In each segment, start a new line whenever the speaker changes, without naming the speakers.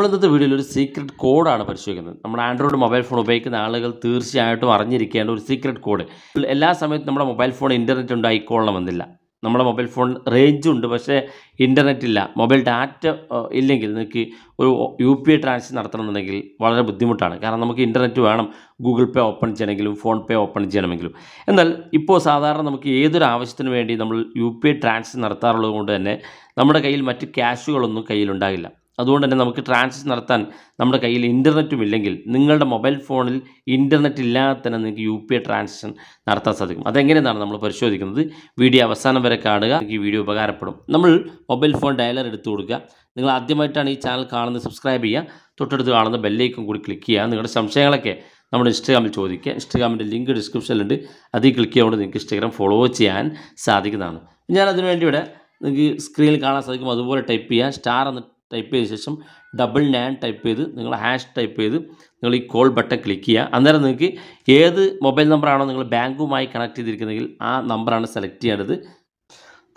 നമ്മൾ ഇന്നത്തെ വീഡിയോയിൽ ഒരു സീക്രട്ട് കോഡാണ് പരിശോധിക്കുന്നത് നമ്മുടെ ആൻഡ്രോയിഡ് മൊബൈൽ ഫോൺ ഉപയോഗിക്കുന്ന ആളുകൾ തീർച്ചയായിട്ടും അറിഞ്ഞിരിക്കേണ്ട ഒരു സീക്രട്ട് കോഡ് എല്ലാ സമയത്തും നമ്മുടെ മൊബൈൽ ഫോൺ ഇൻ്റർനെറ്റ് ഉണ്ടായിക്കൊള്ളണമെന്നില്ല നമ്മുടെ മൊബൈൽ ഫോൺ റേഞ്ച് ഉണ്ട് പക്ഷേ ഇൻ്റർനെറ്റ് ഇല്ല മൊബൈൽ ഡാറ്റ ഇല്ലെങ്കിൽ നിങ്ങൾക്ക് ഒരു യു പി ഐ ട്രാൻസാക്ഷൻ നടത്തണമെന്നുണ്ടെങ്കിൽ വളരെ ബുദ്ധിമുട്ടാണ് കാരണം നമുക്ക് ഇൻ്റർനെറ്റ് വേണം ഗൂഗിൾ പേ ഓപ്പൺ ചെയ്യണമെങ്കിലും ഫോൺ പേ ഓപ്പൺ ചെയ്യണമെങ്കിലും എന്നാൽ ഇപ്പോൾ സാധാരണ നമുക്ക് ഏതൊരു ആവശ്യത്തിന് വേണ്ടി നമ്മൾ യു പി ഐ ട്രാൻസാക്ഷൻ നടത്താറുള്ളത് കൊണ്ട് തന്നെ നമ്മുടെ കയ്യിൽ മറ്റ് ക്യാഷുകളൊന്നും കയ്യിലുണ്ടാകില്ല അതുകൊണ്ട് തന്നെ നമുക്ക് ട്രാൻസാക്ഷൻ നടത്താൻ നമ്മുടെ കയ്യിൽ ഇൻ്റർനെറ്റും ഇല്ലെങ്കിൽ നിങ്ങളുടെ മൊബൈൽ ഫോണിൽ ഇൻ്റർനെറ്റ് ഇല്ലാതെ തന്നെ നിങ്ങൾക്ക് യു പി ഐ ട്രാൻസാക്ഷൻ നടത്താൻ സാധിക്കും അതെങ്ങനെയെന്നാണ് നമ്മൾ പരിശോധിക്കുന്നത് വീഡിയോ അവസാനം വരെ കാണുക ഈ വീഡിയോ ഉപകാരപ്പെടും നമ്മൾ മൊബൈൽ ഫോൺ ഡയലർ എടുത്തു കൊടുക്കുക നിങ്ങൾ ആദ്യമായിട്ടാണ് ഈ ചാനൽ കാണുന്നത് സബ്സ്ക്രൈബ് ചെയ്യുക തൊട്ടടുത്ത് കാണുന്ന ബെല്ലൈക്കും കൂടി ക്ലിക്ക് ചെയ്യുക നിങ്ങളുടെ സംശയങ്ങളൊക്കെ നമ്മുടെ ഇൻസ്റ്റാഗ്രാമിൽ ചോദിക്കുക ഇൻസ്റ്റഗ്രാമിൻ്റെ ലിങ്ക് ഡിസ്ക്രിപ്ഷനിലുണ്ട് അതിൽ ക്ലിക്ക് ചെയ്യുമ്പോൾ നിങ്ങൾക്ക് ഇൻസ്റ്റാഗ്രാം ഫോളോ ചെയ്യാൻ സാധിക്കുന്നതാണ് ഞാൻ അതിനുവേണ്ടി ഇവിടെ നിങ്ങൾക്ക് സ്ക്രീനിൽ കാണാൻ സാധിക്കും അതുപോലെ ടൈപ്പ് ചെയ്യുക സ്റ്റാർ എന്ന് ടൈപ്പ് ചെയ്ത ശേഷം ഡബിൾ നയൻ ടൈപ്പ് ചെയ്ത് നിങ്ങൾ ഹാഷ് ടൈപ്പ് ചെയ്ത് നിങ്ങൾ ഈ കോൾ ബട്ടൺ ക്ലിക്ക് ചെയ്യുക അന്നേരം നിങ്ങൾക്ക് ഏത് മൊബൈൽ നമ്പറാണോ നിങ്ങൾ ബാങ്കുമായി കണക്ട് ചെയ്തിരിക്കുന്നതെങ്കിൽ ആ നമ്പറാണ് സെലക്ട് ചെയ്യേണ്ടത്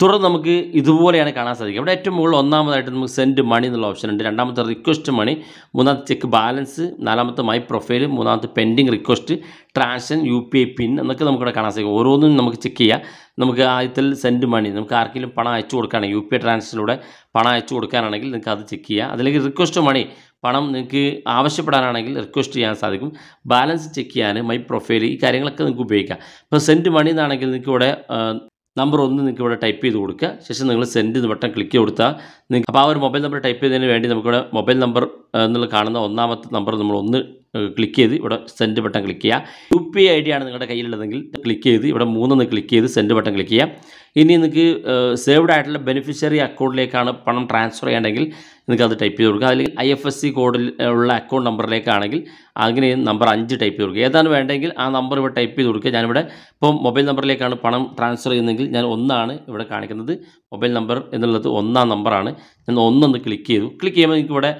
തുടർന്ന് നമുക്ക് ഇതുപോലെയാണ് കാണാൻ സാധിക്കുക ഇവിടെ ഏറ്റവും മുകളിൽ ഒന്നാമതായിട്ട് നമുക്ക് സെൻഡ് മണി എന്നുള്ള ഓപ്ഷൻ ഉണ്ട് രണ്ടാമത്തെ റിക്വസ്റ്റ് മണി മൂന്നാമത്തെ ചെക്ക് ബാലൻസ് നാലാമത്തെ മൈ പ്രൊഫൈൽ മൂന്നാമത്തെ pending request transaction U P I PIN എന്നൊക്കെ നമുക്കിവിടെ കാണാൻ സാധിക്കും ഓരോന്നും നമുക്ക് ചെക്ക് ചെയ്യാം നമുക്ക് ആദ്യത്തിൽ സെൻഡ് മണി നമുക്ക് ആർക്കെങ്കിലും പണം അയച്ചു കൊടുക്കുകയാണെങ്കിൽ യു പി ഐ ട്രാൻസാക്ഷനിലൂടെ പണം അയച്ചു കൊടുക്കാനാണെങ്കിൽ നിങ്ങൾക്ക് അത് ചെക്ക് ചെയ്യുക അതിലേക്ക് റിക്വസ്റ്റ് മണി പണം നിങ്ങൾക്ക് ആവശ്യപ്പെടാനാണെങ്കിൽ റിക്വസ്റ്റ് ചെയ്യാൻ സാധിക്കും ബാലൻസ് ചെക്ക് ചെയ്യാൻ മൈ പ്രൊഫൈൽ ഈ കാര്യങ്ങളൊക്കെ നിങ്ങൾക്ക് ഉപയോഗിക്കാം ഇപ്പോൾ സെൻഡ് മണി എന്നാണെങ്കിൽ നിങ്ങൾക്ക് ഇവിടെ നമ്പർ ഒന്ന് നിങ്ങൾക്ക് ഇവിടെ ടൈപ്പ് ചെയ്ത് കൊടുക്കുക ശേഷം നിങ്ങൾ സെൻഡ് എന്ന് ബട്ടൺ ക്ലിക്ക് കൊടുത്താൽ നിങ്ങൾക്ക് അപ്പോൾ ആ ഒരു മൊബൈൽ നമ്പർ ടൈപ്പ് ചെയ്തതിന് വേണ്ടി നമുക്കിവിടെ മൊബൈൽ നമ്പർ എന്നുള്ള കാണുന്ന ഒന്നാമത്തെ നമ്പർ നമ്മൾ ഒന്ന് ക്ലിക്ക് ചെയ്ത് ഇവിടെ സെൻഡ് ബട്ടൺ ക്ലിക്ക് ചെയ്യുക യു പി ഐ ഡി ആണ് നിങ്ങളുടെ കയ്യിലുള്ളതെങ്കിൽ ക്ലിക്ക് ചെയ്ത് ഇവിടെ മൂന്നൊന്ന് ക്ലിക്ക് ചെയ്ത് സെൻഡ് ബട്ടൺ ക്ലിക്ക് ചെയ്യുക ഇനി നിങ്ങൾക്ക് സേവ്ഡ് ആയിട്ടുള്ള ബെനിഫിഷ്യറി അക്കൗണ്ടിലേക്കാണ് പണം ട്രാൻസ്ഫർ ചെയ്യേണ്ടെങ്കിൽ നിങ്ങൾക്ക് അത് ടൈപ്പ് ചെയ്ത് കൊടുക്കുക അല്ലെങ്കിൽ ഐ എഫ് എസ് സി കോഡിൽ ഉള്ള അക്കൗണ്ട് നമ്പറിലേക്കാണെങ്കിൽ അങ്ങനെ നമ്പർ അഞ്ച് ടൈപ്പ് ചെയ്ത് കൊടുക്കുക ഏതാണ് വേണ്ടെങ്കിൽ ആ നമ്പർ ഇവിടെ ടൈപ്പ് ചെയ്ത് കൊടുക്കുക ഞാനിവിടെ ഇപ്പോൾ മൊബൈൽ നമ്പറിലേക്കാണ് പണം ട്രാൻസ്ഫർ ചെയ്യുന്നതെങ്കിൽ ഞാൻ ഒന്നാണ് ഇവിടെ കാണിക്കുന്നത് മൊബൈൽ നമ്പർ എന്നുള്ളത് ഒന്നാം നമ്പറാണ് ഞാൻ ഒന്നൊന്ന് ക്ലിക്ക് ചെയ്തു ക്ലിക്ക് ചെയ്യുമ്പോൾ നിങ്ങൾക്ക് ഇവിടെ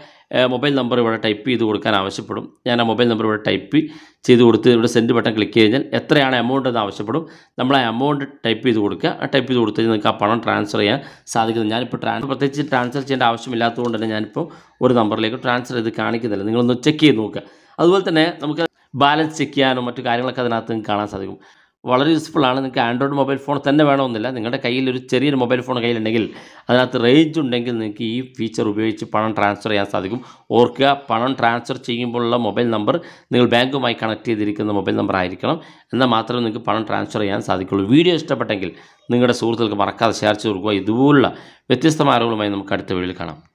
മൊബൈൽ നമ്പർ ഇവിടെ ടൈപ്പ് ചെയ്ത് കൊടുക്കാൻ ആവശ്യപ്പെടും ഞാൻ ആ മൊബൈൽ നമ്പർ ഇവിടെ ടൈപ്പ് ചെയ്ത് കൊടുത്ത് ഇവിടെ സെൻഡ് ബട്ടൺ ക്ലിക്ക് കഴിഞ്ഞാൽ എത്രയാണ് എമൗണ്ട് എന്ന് ആവശ്യപ്പെടും നമ്മൾ ആ എമൗണ്ട് ടൈപ്പ് ചെയ്ത് കൊടുക്കുക ആ ടൈപ്പ് ചെയ്ത് കൊടുത്ത് നിങ്ങൾക്ക് ആ പണം ട്രാൻസ്ഫർ ചെയ്യാൻ സാധിക്കുന്നത് ഞാനിപ്പോൾ ട്രാൻസ്ഫർ പ്രത്യേകിച്ച് ട്രാൻസ്ഫർ ചെയ്യേണ്ട ആവശ്യമില്ലാത്തത് അതുകൊണ്ട് തന്നെ ഞാനിപ്പോൾ ഒരു നമ്പറിലേക്ക് ട്രാൻസ്ഫർ ചെയ്ത് കാണിക്കുന്നില്ല നിങ്ങളൊന്ന് ചെക്ക് ചെയ്ത് നോക്കുക അതുപോലെ തന്നെ നമുക്ക് ബാലൻസ് ചെക്ക് ചെയ്യാനും മറ്റു കാര്യങ്ങളൊക്കെ അതിനകത്ത് കാണാൻ സാധിക്കും വളരെ യൂസ്ഫുൾ ആണ് നിങ്ങൾക്ക് ആൻഡ്രോയിഡ് മൊബൈൽ ഫോൺ തന്നെ വേണമെന്നില്ല നിങ്ങളുടെ കയ്യിൽ ഒരു ചെറിയൊരു മൊബൈൽ ഫോൺ കയ്യിലുണ്ടെങ്കിൽ അതിനകത്ത് റേഞ്ച് ഉണ്ടെങ്കിൽ നിങ്ങൾക്ക് ഈ ഫീച്ചർ ഉപയോഗിച്ച് പണം ട്രാൻസ്ഫർ ചെയ്യാൻ സാധിക്കും ഓർക്കുക പണം ട്രാൻസ്ഫർ ചെയ്യുമ്പോഴുള്ള മൊബൈൽ നമ്പർ നിങ്ങൾ ബാങ്കുമായി കണക്ട് ചെയ്തിരിക്കുന്ന മൊബൈൽ നമ്പർ ആയിരിക്കണം എന്നാൽ മാത്രമേ നിങ്ങൾക്ക് പണം ട്രാൻസ്ഫർ ചെയ്യാൻ സാധിക്കുള്ളൂ വീഡിയോ ഇഷ്ടപ്പെട്ടെങ്കിൽ നിങ്ങളുടെ സുഹൃത്തുക്കൾക്ക് മറക്കാതെ ഷെയർ ചെയ്ത് കൊടുക്കുക ഇതുപോലുള്ള വ്യത്യസ്തമായ അറിവുകളുമായി നമുക്ക് അടുത്ത വീഡിയോയിൽ കാണാം